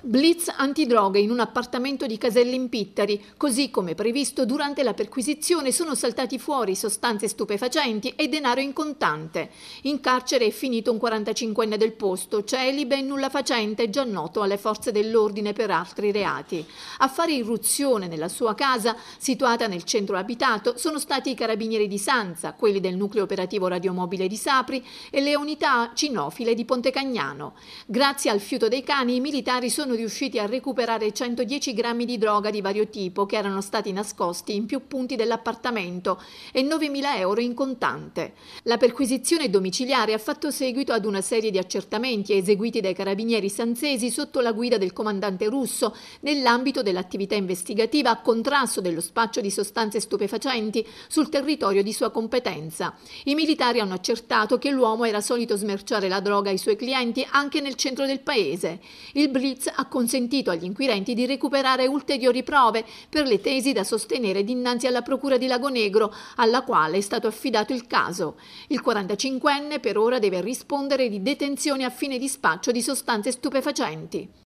Blitz antidroga in un appartamento di in Pittari. Così come previsto durante la perquisizione sono saltati fuori sostanze stupefacenti e denaro in contante. In carcere è finito un 45enne del posto, celibe e nulla facente, già noto alle forze dell'ordine per altri reati. A fare irruzione nella sua casa, situata nel centro abitato, sono stati i carabinieri di Sanza, quelli del nucleo operativo radiomobile di Sapri e le unità cinofile di Pontecagnano. Grazie al fiuto dei cani i militari sono sono riusciti a recuperare 110 grammi di droga di vario tipo che erano stati nascosti in più punti dell'appartamento e 9.000 euro in contante. La perquisizione domiciliare ha fatto seguito ad una serie di accertamenti eseguiti dai carabinieri sanzesi sotto la guida del comandante russo nell'ambito dell'attività investigativa a contrasto dello spaccio di sostanze stupefacenti sul territorio di sua competenza. I militari hanno accertato che l'uomo era solito smerciare la droga ai suoi clienti anche nel centro del paese. Il blitz ha consentito agli inquirenti di recuperare ulteriori prove per le tesi da sostenere dinanzi alla Procura di Lagonegro, alla quale è stato affidato il caso. Il 45enne per ora deve rispondere di detenzione a fine dispaccio di sostanze stupefacenti.